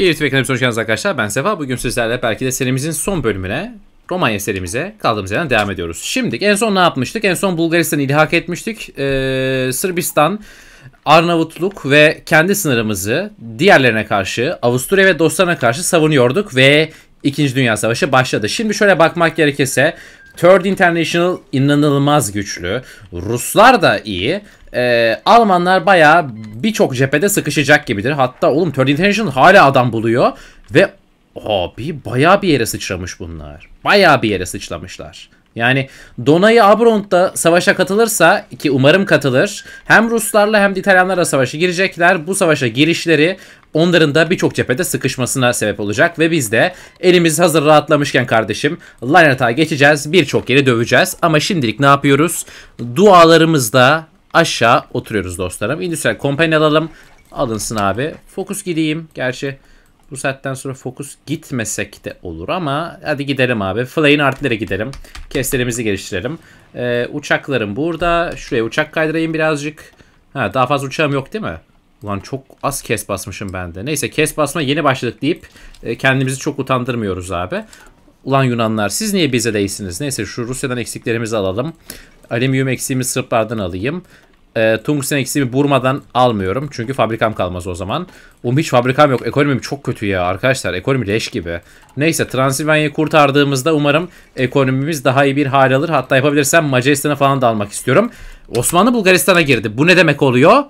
Keyifli beklememiz hoş geldiniz arkadaşlar. Ben Sefa. Bugün sizlerle belki de serimizin son bölümüne Romanya serimize kaldığımız yerden devam ediyoruz. Şimdi en son ne yapmıştık? En son Bulgaristan'ı ilhak etmiştik. Ee, Sırbistan, Arnavutluk ve kendi sınırımızı diğerlerine karşı Avusturya ve dostlarına karşı savunuyorduk ve 2. Dünya Savaşı başladı. Şimdi şöyle bakmak gerekirse Third International inanılmaz güçlü. Ruslar da iyi e, Almanlar bayağı birçok cephede sıkışacak gibidir. Hatta oğlum Third International hala adam buluyor ve abi bayağı bir yere sıçramış bunlar. Bayağı bir yere sıçramışlar. Yani Donay'ı Abront'ta savaşa katılırsa ki umarım katılır. Hem Ruslarla hem de İtalyanlarla savaşa girecekler. Bu savaşa girişleri onların da birçok cephede sıkışmasına sebep olacak ve biz de elimiz hazır rahatlamışken kardeşim Lanet'a geçeceğiz. Birçok yeri döveceğiz ama şimdilik ne yapıyoruz? Dualarımızda aşağı oturuyoruz dostlarım. İndüstriyel kompany alalım. Alınsın abi. Fokus gideyim. Gerçi bu saatten sonra fokus gitmesek de olur ama hadi gidelim abi. Flay'in artilere gidelim. Keslerimizi geliştirelim. Ee, uçaklarım burada. Şuraya uçak kaydırayım birazcık. Ha, daha fazla uçağım yok değil mi? Ulan çok az kes basmışım bende. Neyse kes basma yeni başladık deyip e, kendimizi çok utandırmıyoruz abi. Ulan Yunanlar siz niye bize değilsiniz? Neyse şu Rusya'dan eksiklerimizi alalım. Alüminyum eksiğimi Sırplardan alayım. E, tungsten eksiğimi Burma'dan almıyorum. Çünkü fabrikam kalmaz o zaman. Um hiç fabrikam yok. Ekonomim çok kötü ya arkadaşlar. Ekonomi leş gibi. Neyse Transilvanya'yı kurtardığımızda umarım ekonomimiz daha iyi bir hal alır. Hatta yapabilirsem Macaristan'a falan da almak istiyorum. Osmanlı Bulgaristan'a girdi. Bu ne demek oluyor?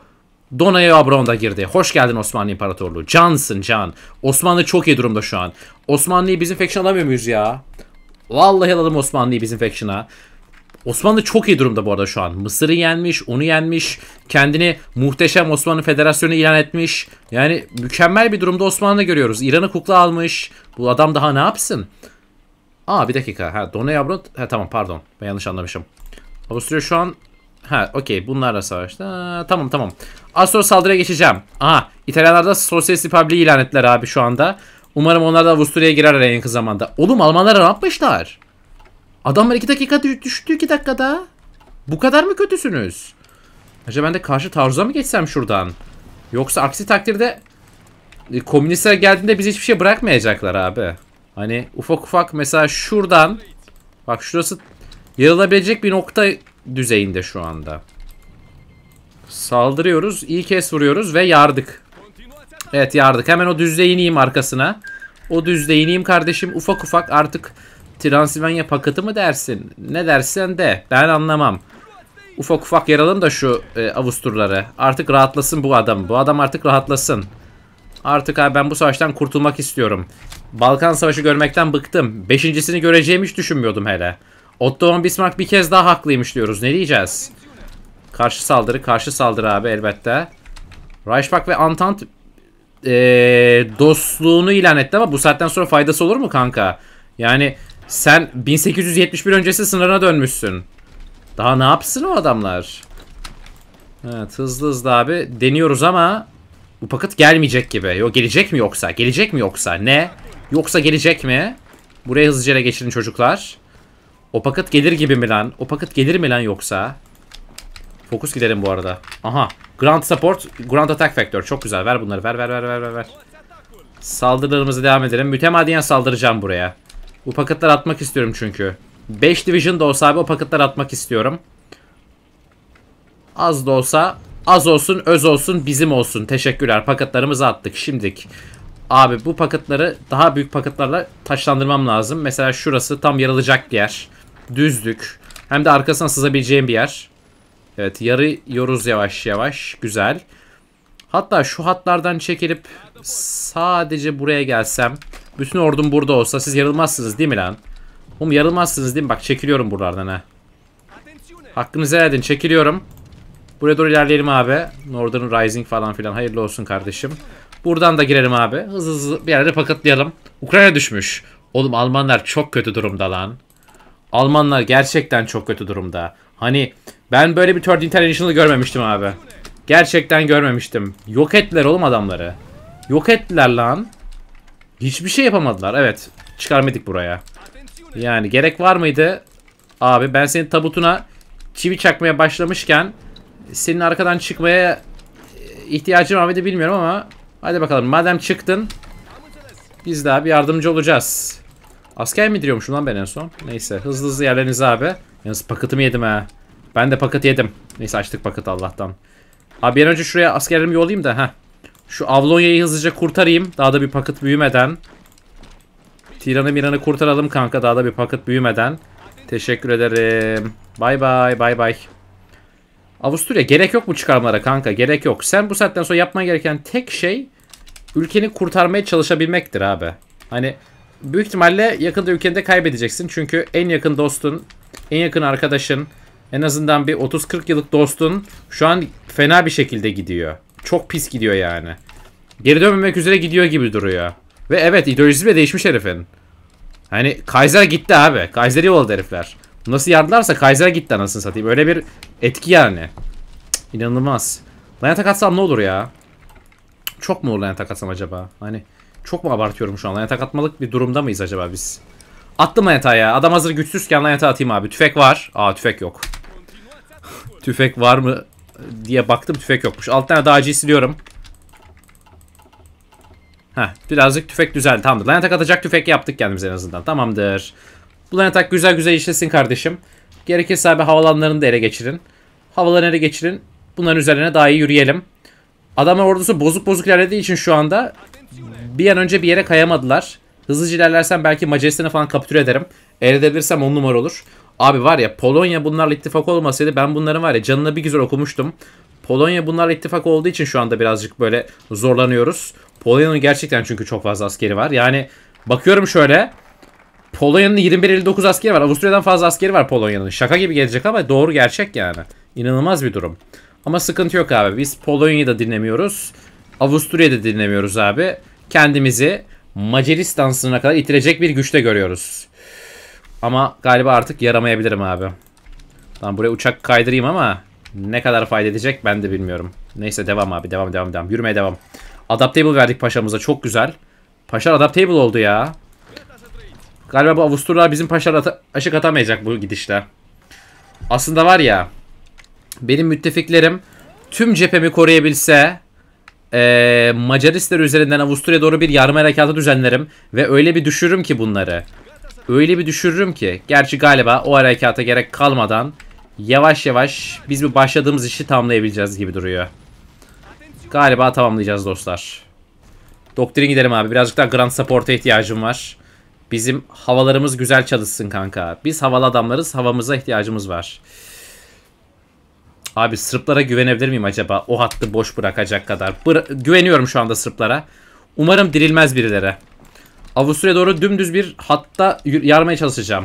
Donaya Abron girdi. Hoş geldin Osmanlı İmparatorluğu. Cansın can. Osmanlı çok iyi durumda şu an. Osmanlı'yı bizim faction alamıyor muyuz ya? Vallahi alalım Osmanlı'yı bizim faction'a. Osmanlı çok iyi durumda bu arada şu an. Mısır'ı yenmiş, onu yenmiş. Kendini muhteşem Osmanlı Federasyonu ilan etmiş. Yani mükemmel bir durumda Osmanlı görüyoruz. İran'ı kukla almış. Bu adam daha ne yapsın? Aa bir dakika. Ha Doneyabron. Ha tamam pardon. Ben yanlış anlamışım. Avusturya şu an Ha okey bunlarla savaşta. tamam tamam. Az sonra saldırıya geçeceğim. Aha İtalyanlarda Sosyalist Republik'i ilan ettiler abi şu anda. Umarım onlar da Avusturya'ya girerler en kısa zamanda. Oğlum Almanlar ne yapmışlar? Adamlar 2 dakika düştü 2 dakikada. Bu kadar mı kötüsünüz? Acaba ben de karşı taarruza mı geçsem şuradan? Yoksa aksi takdirde e, komünistler geldiğinde biz hiçbir şey bırakmayacaklar abi. Hani ufak ufak mesela şuradan bak şurası yarılabilecek bir nokta düzeyinde şu anda. Saldırıyoruz. iyi kez vuruyoruz ve yardık. Evet yardık. Hemen o düzde ineyim arkasına. O düzde ineyim kardeşim. Ufak ufak artık Transilvanya pakatı mı dersin? Ne dersen de ben anlamam. Ufak ufak yaralım da şu e, Avusturları. Artık rahatlasın bu adam. Bu adam artık rahatlasın. Artık abi ben bu savaştan kurtulmak istiyorum. Balkan Savaşı görmekten bıktım. Beşincisini göreceğimi hiç düşünmüyordum hele. Otto von Bismarck bir kez daha haklıymış diyoruz. Ne diyeceğiz? Karşı saldırı, karşı saldırı abi elbette. Reichsbach ve Antant e, dostluğunu ilan etti ama bu saatten sonra faydası olur mu kanka? Yani sen 1871 öncesi sınırına dönmüşsün. Daha ne yapsın o adamlar? Evet hızlı hızlı abi deniyoruz ama bu paket gelmeyecek gibi. Yo gelecek mi yoksa? Gelecek mi yoksa? Ne? Yoksa gelecek mi? Buraya hızlıca geçirin çocuklar. O paket gelir gibi mi lan? O paket gelir mi lan yoksa? Fokus gidelim bu arada. Aha. Grand Support, Grand Attack Factor. Çok güzel. Ver bunları. Ver ver ver ver ver. Saldırılarımızı devam edelim. Mütemadiyen saldıracağım buraya. Bu paketler atmak istiyorum çünkü. 5 division da olsa abi o paketler atmak istiyorum. Az da olsa az olsun öz olsun bizim olsun. Teşekkürler paketlerimizi attık şimdik. Abi bu paketleri daha büyük paketlerle taşlandırmam lazım. Mesela şurası tam yarılacak bir yer. Düzlük. Hem de arkasına sızabileceğim bir yer. Evet yarıyoruz yavaş yavaş. Güzel. Hatta şu hatlardan çekilip sadece buraya gelsem. Bütün ordum burada olsa siz yarılmazsınız değil mi lan? Oğlum yarılmazsınız değil mi? Bak çekiliyorum buralardan ha. Hakkınızı helal edin. Çekiliyorum. Buraya doğru ilerleyelim abi. Northern Rising falan filan. Hayırlı olsun kardeşim. Buradan da girelim abi. Hızlı hızlı bir yere paketleyelim. Ukrayna düşmüş. Oğlum Almanlar çok kötü durumda lan. Almanlar gerçekten çok kötü durumda. Hani ben böyle bir Third International'ı görmemiştim abi. Gerçekten görmemiştim. Yok ettiler oğlum adamları. Yok ettiler lan. Hiçbir şey yapamadılar. Evet. Çıkarmadık buraya. Yani gerek var mıydı? Abi ben senin tabutuna çivi çakmaya başlamışken senin arkadan çıkmaya e, ihtiyacım var mıydı bilmiyorum ama hadi bakalım madem çıktın biz de abi yardımcı olacağız. Asker mi diriyormuşum lan ben en son? Neyse hızlı hızlı yerlerinize abi. Yalnız paketimi yedim ha. Ben de paket yedim. Neyse açtık paket Allah'tan. Abi bir önce şuraya askerlerimi yollayayım da. Heh. Şu Avlonya'yı hızlıca kurtarayım. Daha da bir paket büyümeden. Tiran'ı miranı kurtaralım kanka. Daha da bir paket büyümeden. Teşekkür ederim. Bay bay bay bay. Avusturya gerek yok bu çıkarmalara kanka. Gerek yok. Sen bu saatten sonra yapman gereken tek şey ülkeni kurtarmaya çalışabilmektir abi. Hani büyük ihtimalle yakında ülkeni de kaybedeceksin. Çünkü en yakın dostun, en yakın arkadaşın, en azından bir 30-40 yıllık dostun şu an fena bir şekilde gidiyor. Çok pis gidiyor yani. Geri dönmemek üzere gidiyor gibi duruyor. Ve evet ideolojisi bile değişmiş herifin. Hani Kaiser gitti abi. Kaiser'i oldu herifler. Nasıl yardılarsa Kaiser gitti anasını satayım. Öyle bir etki yani. Cık, inanılmaz. Laneta katsam ne olur ya? Çok mu olur laneta katsam acaba? Hani çok mu abartıyorum şu an? Laneta katmalık bir durumda mıyız acaba biz? Attım laneta ya. Adam hazır güçsüzken laneta atayım abi. Tüfek var. Aa tüfek yok. tüfek var mı? diye baktım tüfek yokmuş. Alt tane daha acil siliyorum. Heh, birazcık tüfek düzeldi. Tamamdır. Lan atak atacak tüfek yaptık kendimize en azından. Tamamdır. Bu lan atak güzel güzel işlesin kardeşim. Gerekirse abi havalanlarını da ele geçirin. Havalarını ele geçirin. Bunların üzerine daha iyi yürüyelim. Adamın ordusu bozuk bozuk ilerlediği için şu anda bir an önce bir yere kayamadılar. Hızlıca ilerlersem belki Macaristan'ı falan kapitüle ederim. Eğer edebilirsem on numara olur. Abi var ya Polonya bunlarla ittifak olmasaydı ben bunların var ya canına bir güzel okumuştum. Polonya bunlarla ittifak olduğu için şu anda birazcık böyle zorlanıyoruz. Polonya'nın gerçekten çünkü çok fazla askeri var. Yani bakıyorum şöyle. Polonya'nın 21-59 askeri var. Avusturya'dan fazla askeri var Polonya'nın. Şaka gibi gelecek ama doğru gerçek yani. İnanılmaz bir durum. Ama sıkıntı yok abi. Biz Polonya'yı da dinlemiyoruz. Avusturya'yı da dinlemiyoruz abi. Kendimizi Macaristan sınırına kadar itirecek bir güçte görüyoruz. Ama galiba artık yaramayabilirim abi. Tamam buraya uçak kaydırayım ama ne kadar fayda edecek ben de bilmiyorum. Neyse devam abi devam devam devam. Yürümeye devam. Adaptable verdik paşamıza çok güzel. Paşa adaptable oldu ya. Galiba bu Avusturlar bizim paşa aşık atamayacak bu gidişte Aslında var ya benim müttefiklerim tüm cephemi koruyabilse ee, Macaristler üzerinden Avusturya doğru bir yarım harekatı düzenlerim ve öyle bir düşürürüm ki bunları. Öyle bir düşürürüm ki. Gerçi galiba o harekata gerek kalmadan yavaş yavaş biz bir başladığımız işi tamamlayabileceğiz gibi duruyor. Galiba tamamlayacağız dostlar. Doktrin gidelim abi. Birazcık daha Grand Support'a ihtiyacım var. Bizim havalarımız güzel çalışsın kanka. Biz havalı adamlarız. Havamıza ihtiyacımız var. Abi Sırplara güvenebilir miyim acaba? O hattı boş bırakacak kadar. Bır güveniyorum şu anda Sırplara. Umarım dirilmez birileri. Avusturya doğru dümdüz bir hatta yarmaya çalışacağım.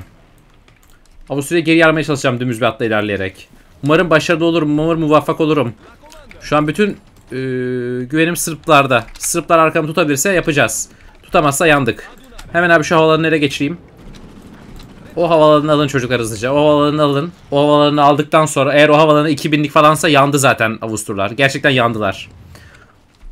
Avusturya geri yarmaya çalışacağım dümdüz bir hatta ilerleyerek. Umarım başarılı olurum. Umarım muvaffak olurum. Şu an bütün e, güvenim Sırplarda. Sırplar arkamı tutabilirse yapacağız. Tutamazsa yandık. Hemen abi şu havalarını ele geçireyim. O havalarını alın çocuklar hızlıca. O havalarını alın. O havalarını aldıktan sonra eğer o havalarını 2000'lik falansa yandı zaten Avusturlar. Gerçekten yandılar.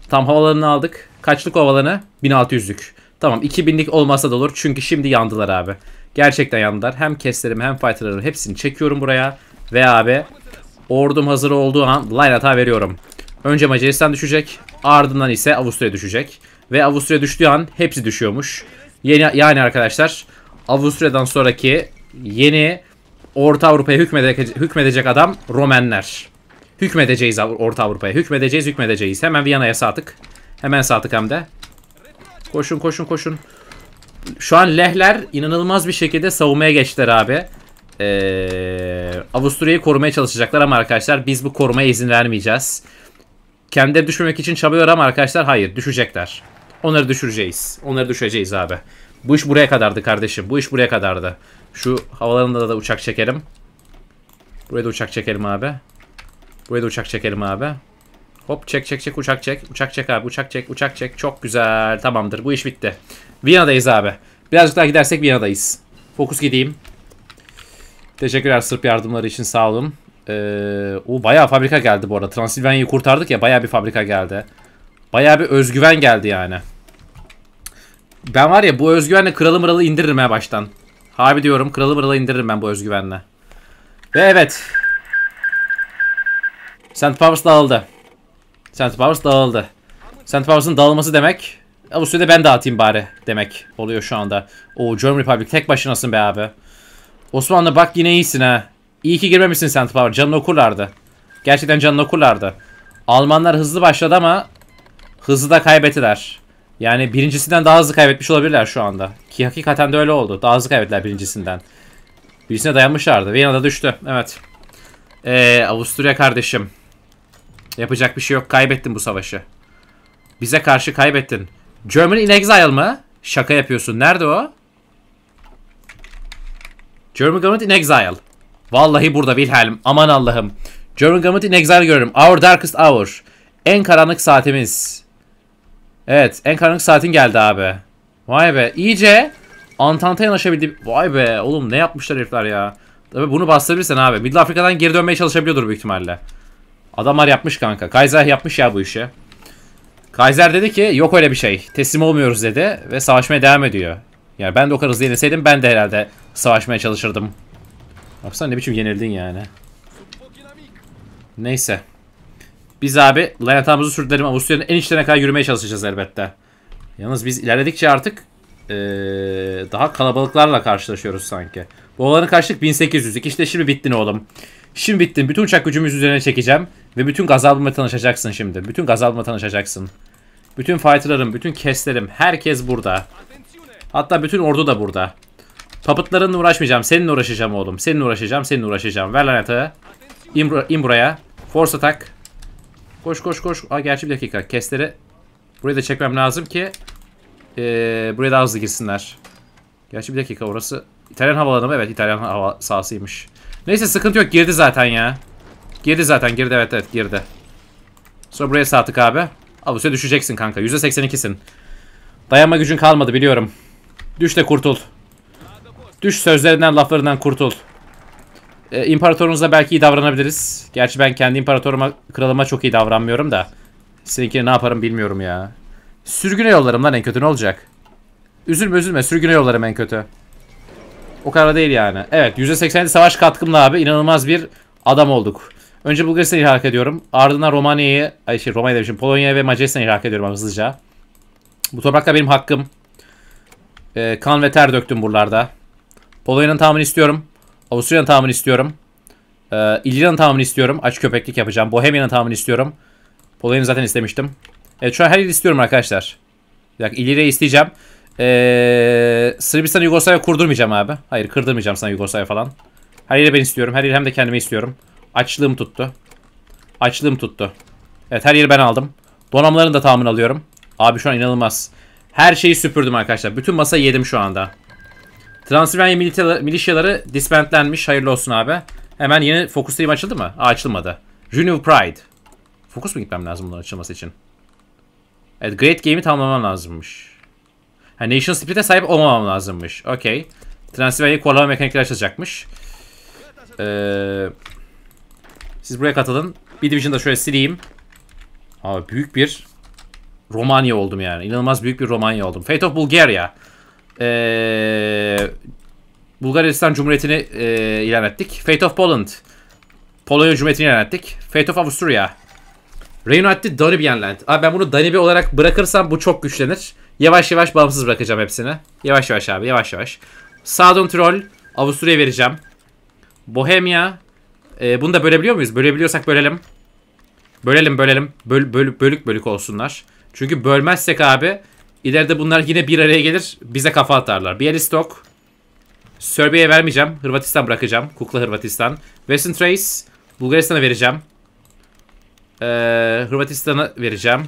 Tam havalarını aldık. Kaçlık havalarını? 1600'lük. Tamam 2000'lik olmasa da olur. Çünkü şimdi yandılar abi. Gerçekten yandılar. Hem keslerim, hem fighterlarımı hepsini çekiyorum buraya. Ve abi ordum hazır olduğu an line hata veriyorum. Önce Macaristan düşecek. Ardından ise Avusturya düşecek. Ve Avusturya düştüğü an hepsi düşüyormuş. Yeni, yani arkadaşlar Avusturya'dan sonraki yeni Orta Avrupa'ya hükmedecek, hükmedecek adam Romenler. Hükmedeceğiz Orta Avrupa'ya. Hükmedeceğiz, hükmedeceğiz. Hemen Viyana'ya saattık. Hemen saattık hem de. Koşun koşun koşun. Şu an lehler inanılmaz bir şekilde savunmaya geçtiler abi. Ee, Avusturya'yı korumaya çalışacaklar ama arkadaşlar biz bu korumaya izin vermeyeceğiz. Kendileri düşmemek için çabalıyor ama arkadaşlar hayır düşecekler. Onları düşüreceğiz. Onları düşeceğiz abi. Bu iş buraya kadardı kardeşim. Bu iş buraya kadardı. Şu havalarında da uçak çekelim. Buraya da uçak çekelim abi. Buraya da uçak çekelim abi. Hop çek çek çek uçak çek. Uçak çek abi uçak çek uçak çek. Çok güzel tamamdır bu iş bitti. Viyana'dayız abi. Birazcık daha gidersek Viyana'dayız. Fokus gideyim. Teşekkürler Sırp yardımları için sağ olun. Ee, o bayağı fabrika geldi bu arada. Transilvanya'yı kurtardık ya bayağı bir fabrika geldi. Bayağı bir özgüven geldi yani. Ben var ya bu özgüvenle kralı mıralı indiririm ha baştan. abi diyorum kralı mıralı indiririm ben bu özgüvenle. Ve evet. St. Pavus aldı. Center Powers dağıldı. Center Powers'ın dağılması demek Avusturya'da ben dağıtayım bari demek oluyor şu anda. O German Republic tek başınasın be abi. Osmanlı bak yine iyisin ha. İyi ki girmemişsin Center Power. Canını okurlardı. Gerçekten canını okurlardı. Almanlar hızlı başladı ama hızlı da kaybettiler. Yani birincisinden daha hızlı kaybetmiş olabilirler şu anda. Ki hakikaten de öyle oldu. Daha hızlı kaybettiler birincisinden. Birisine dayanmışlardı. Viyana'da düştü. Evet. Ee, Avusturya kardeşim. Yapacak bir şey yok. Kaybettin bu savaşı. Bize karşı kaybettin. German in exile mı? Şaka yapıyorsun. Nerede o? German government in exile. Vallahi burada Wilhelm. Aman Allah'ım. German government in exile görüyorum. Our darkest hour. En karanlık saatimiz. Evet. En karanlık saatin geldi abi. Vay be. İyice Antante'ye yanaşabildi. Vay be. Oğlum ne yapmışlar herifler ya. Tabii bunu bastırabilirsen abi. Middle Afrika'dan geri dönmeye çalışabiliyordur büyük ihtimalle. Adamlar yapmış kanka. Kaiser yapmış ya bu işi. Kaiser dedi ki yok öyle bir şey. Teslim olmuyoruz dedi ve savaşmaya devam ediyor. Yani ben de o kadar hızlı yenilseydim ben de herhalde savaşmaya çalışırdım. Baksana ne biçim yenildin yani. Neyse. Biz abi lanetamızı sürdürelim. Avusturya'nın en içlerine kadar yürümeye çalışacağız elbette. Yalnız biz ilerledikçe artık ee, daha kalabalıklarla karşılaşıyoruz sanki. Bu olanı kaçtık 1800'lük. İşte şimdi bittin oğlum. Şimdi bittim. Bütün uçak gücümüz üzerine çekeceğim. Ve bütün gazabımla tanışacaksın şimdi. Bütün gazabımla tanışacaksın. Bütün fighterlarım, bütün keslerim, herkes burada. Hatta bütün ordu da burada. Papıtlarınla uğraşmayacağım. Seninle uğraşacağım oğlum. Seninle uğraşacağım, seninle uğraşacağım. Ver lanete. İn, in buraya. Force atak. Koş koş koş. Aa gerçi bir dakika. Kesleri Burayı da çekmem lazım ki ee, buraya daha hızlı girsinler. Gerçi bir dakika orası İtalyan havalanı mı? Evet İtalyan hava sahasıymış. Neyse sıkıntı yok girdi zaten ya. Girdi zaten girdi evet evet girdi. Sonra buraya sattık abi. Avusya düşeceksin kanka. %82'sin. Dayanma gücün kalmadı biliyorum. Düş de kurtul. Düş sözlerinden laflarından kurtul. Ee, imparatorunuzla belki iyi davranabiliriz. Gerçi ben kendi imparatoruma, kralıma çok iyi davranmıyorum da. Seninkini ne yaparım bilmiyorum ya. Sürgüne yollarım lan en kötü ne olacak? Üzülme üzülme sürgüne yollarım en kötü. O kadar değil yani. Evet %87 savaş katkımla abi inanılmaz bir adam olduk. Önce Bulgaristan'ı ilhak ediyorum. Ardından Romanya'yı, ay şey Romanya demişim, Polonya'yı ve Macaristan'ı ilhak ediyorum hızlıca. Bu topraklar benim hakkım. Ee, kan ve ter döktüm buralarda. Polonya'nın tamamını istiyorum. Avusturya'nın tamamını istiyorum. Ee, İllya'nın tamamını istiyorum. Aç köpeklik yapacağım. Bohemia'nın tamamını istiyorum. Polonya'yı zaten istemiştim. Evet şu an her yeri istiyorum arkadaşlar. Bir dakika İlya'yı isteyeceğim. Ee, Sırbistan'a Yugoslavya kurdurmayacağım abi. Hayır kırdırmayacağım sana Yugoslavya falan. Her yeri ben istiyorum. Her yeri hem de kendime istiyorum. Açlığım tuttu. Açlığım tuttu. Evet her yeri ben aldım. Donanımların da tamamını alıyorum. Abi şu an inanılmaz. Her şeyi süpürdüm arkadaşlar. Bütün masayı yedim şu anda. Transilvanya milişyaları disbandlenmiş. Hayırlı olsun abi. Hemen yeni fokus stream açıldı mı? Aa, açılmadı. Renew Pride. Fokus mu gitmem lazım bunun açılması için? Evet Great Game'i tamamlamam lazımmış. Ha, National Spirit'e sahip olmamam lazımmış. Okey. Transylvania kovalama mekanikleri açacakmış. Ee, siz buraya katılın. Bir Division'da şöyle sileyim. Abi büyük bir Romanya oldum yani. İnanılmaz büyük bir Romanya oldum. Fate of Bulgaria. Ee, Bulgaristan Cumhuriyeti'ni e, ilan ettik. Fate of Poland. Polonya Cumhuriyeti'ni ilan ettik. Fate of Avusturya. Reunited Danibian Land. Abi ben bunu Danibi olarak bırakırsam bu çok güçlenir. Yavaş yavaş bağımsız bırakacağım hepsini. Yavaş yavaş abi yavaş yavaş. Sağdön troll. Avusturya vereceğim. Bohemia. Ee, bunu da bölebiliyor muyuz? Bölebiliyorsak bölelim. Bölelim bölelim. Böl, böl, bölük bölük olsunlar. Çünkü bölmezsek abi ileride bunlar yine bir araya gelir. Bize kafa atarlar. Bielistok. Serbia'ya vermeyeceğim. Hırvatistan bırakacağım. Kukla Hırvatistan. Western Trace. Bulgaristan'a vereceğim. Ee, Hırvatistan'a vereceğim.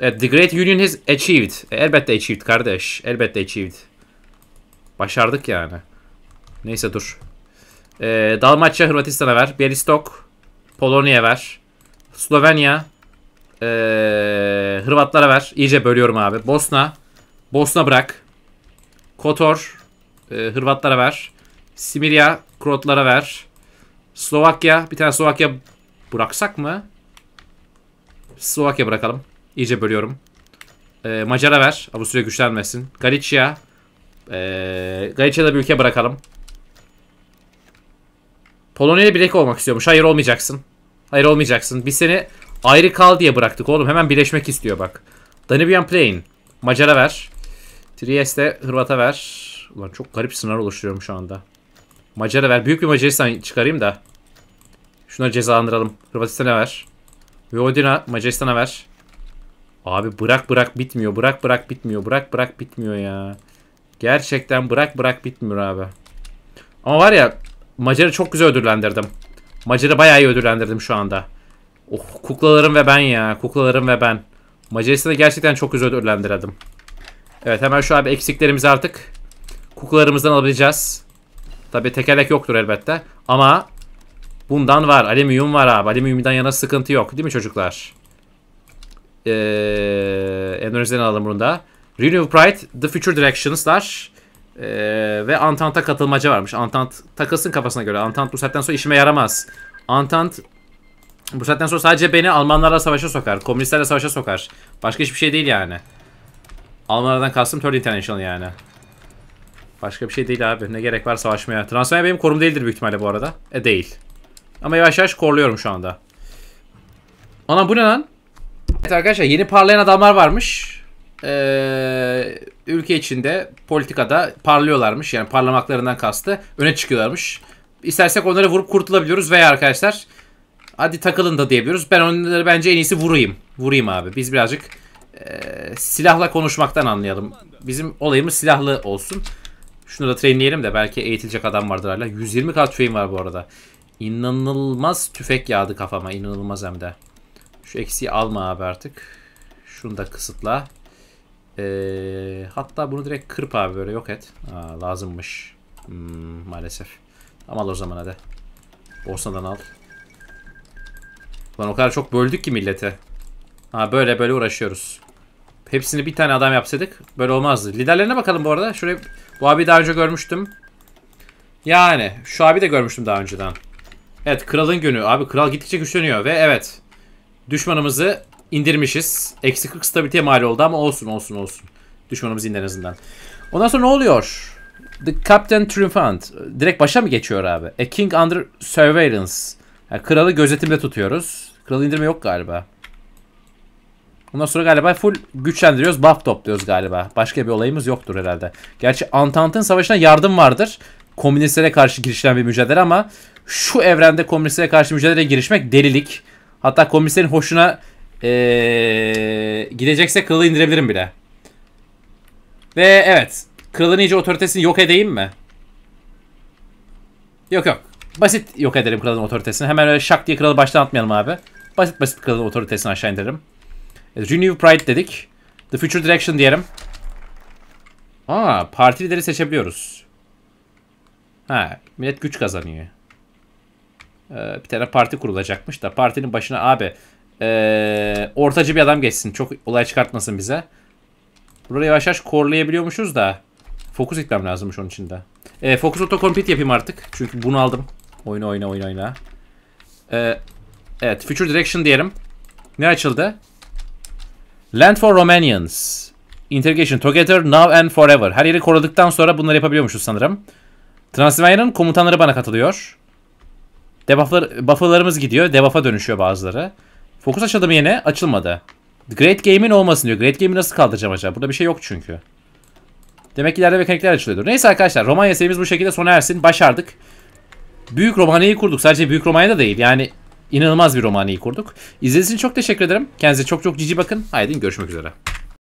Evet, the Great Union has achieved. E, elbette achieved kardeş. Elbette achieved. Başardık yani. Neyse dur. E, Dalmaçya Hırvatistan'a ver. Belistok Polonya ver. Slovenya e, Hırvatlara ver. İyice bölüyorum abi. Bosna Bosna bırak. Kotor e, Hırvatlara ver. Simirya Kroatlara ver. Slovakya bir tane Slovakya bıraksak mı? Slovakya bırakalım. İyice bölüyorum. Ee, Macara ver. Avusturya güçlenmesin. Galicia. Ee, Galicia'da bir ülke bırakalım. Polonya'da bilek olmak istiyormuş. Hayır olmayacaksın. Hayır olmayacaksın. Biz seni ayrı kal diye bıraktık oğlum. Hemen birleşmek istiyor bak. Danibian Plain. Macara ver. Trieste Hırvat'a ver. Ulan çok garip sınır oluşturuyorum şu anda. Macara ver. Büyük bir Macaristan çıkarayım da. Şuna cezalandıralım. Hırvatistan'a ver. Vojvodina Macaristan'a ver. Abi bırak bırak bitmiyor. Bırak bırak bitmiyor. Bırak bırak bitmiyor ya. Gerçekten bırak bırak bitmiyor abi. Ama var ya Macar'ı çok güzel ödüllendirdim. Macar'ı bayağı iyi ödüllendirdim şu anda. Oh kuklalarım ve ben ya. Kuklalarım ve ben. Macaristan'ı gerçekten çok güzel ödüllendirdim. Evet hemen şu abi eksiklerimizi artık kuklalarımızdan alabileceğiz. Tabi tekerlek yoktur elbette. Ama bundan var. Alüminyum var abi. Alüminyumdan yana sıkıntı yok. Değil mi çocuklar? Ee, Emre Özden'i alalım bunu da. Renew Pride, The Future Directions'lar ee, ve Antant'a katılmaca varmış. Antant takılsın kafasına göre. Antant bu saatten sonra işime yaramaz. Antant bu saatten sonra sadece beni Almanlarla savaşa sokar. Komünistlerle savaşa sokar. Başka hiçbir şey değil yani. Almanlardan kastım Third International yani. Başka bir şey değil abi. Ne gerek var savaşmaya. Transfer benim korum değildir büyük ihtimalle bu arada. E değil. Ama yavaş yavaş korluyorum şu anda. Ana bu ne lan? Evet arkadaşlar yeni parlayan adamlar varmış. Ee, ülke içinde politikada parlıyorlarmış. Yani parlamaklarından kastı. Öne çıkıyorlarmış. İstersek onları vurup kurtulabiliyoruz veya arkadaşlar hadi takılın da diyebiliyoruz. Ben onları bence en iyisi vurayım. Vurayım abi. Biz birazcık e, silahla konuşmaktan anlayalım. Bizim olayımız silahlı olsun. Şunu da trainleyelim de belki eğitilecek adam vardır hala. 120 kat tüfeğim var bu arada. İnanılmaz tüfek yağdı kafama. İnanılmaz hem de. Şu eksiği alma abi artık. Şunu da kısıtla. Ee, hatta bunu direkt kırp abi böyle yok et. Aa, lazımmış. Hmm, maalesef. Ama al o zaman hadi. Bosna'dan al. Lan o kadar çok böldük ki millete. Ha böyle böyle uğraşıyoruz. Hepsini bir tane adam yapsaydık böyle olmazdı. Liderlerine bakalım bu arada. Şöyle bu abi daha önce görmüştüm. Yani şu abi de görmüştüm daha önceden. Evet kralın günü. Abi kral gittikçe güçleniyor ve evet. Düşmanımızı indirmişiz. Eksi 40 stabiliteye mal oldu ama olsun olsun olsun. Düşmanımız indir en azından. Ondan sonra ne oluyor? The Captain Triumphant. Direkt başa mı geçiyor abi? A King Under Surveillance. Yani kralı gözetimde tutuyoruz. Kralı indirme yok galiba. Ondan sonra galiba full güçlendiriyoruz. Buff topluyoruz galiba. Başka bir olayımız yoktur herhalde. Gerçi Antante'ın savaşına yardım vardır. Komünistlere karşı girişilen bir mücadele ama şu evrende komünistlere karşı mücadeleye girişmek delilik. Hatta komiserin hoşuna ee, gidecekse kralı indirebilirim bile. Ve evet. Kralın iyice otoritesini yok edeyim mi? Yok yok. Basit yok edelim kralın otoritesini. Hemen öyle şak diye kralı baştan atmayalım abi. Basit basit kralın otoritesini aşağı indiririm. E, Renew Pride dedik. The Future Direction diyelim. Aa, parti lideri seçebiliyoruz. Ha, millet güç kazanıyor. Ee, bir tane parti kurulacakmış da partinin başına abi ee, ortacı bir adam geçsin. Çok olay çıkartmasın bize. Burayı yavaş yavaş korlayabiliyormuşuz da. Fokus etmem lazımmış onun için de. E, ee, Focus Autocomplete yapayım artık. Çünkü bunu aldım. Oyna oyna oyna oyna. E, evet Future Direction diyelim. Ne açıldı? Land for Romanians. integration Together now and forever. Her yeri koruduktan sonra bunları yapabiliyormuşuz sanırım. Transylvania'nın komutanları bana katılıyor. Debufflar, buff'larımız gidiyor. Debuff'a dönüşüyor bazıları. Fokus açıldı mı yine? Açılmadı. Great Game'in olmasın diyor. Great Game'i nasıl kaldıracağım acaba? Burada bir şey yok çünkü. Demek ki ileride mekanikler açılıyordur. Neyse arkadaşlar Romanya serimiz bu şekilde sona ersin. Başardık. Büyük Romanya'yı kurduk. Sadece Büyük Romanya'da değil. Yani inanılmaz bir Romanya'yı kurduk. İzlediğiniz için çok teşekkür ederim. Kendinize çok çok cici bakın. Haydi görüşmek üzere.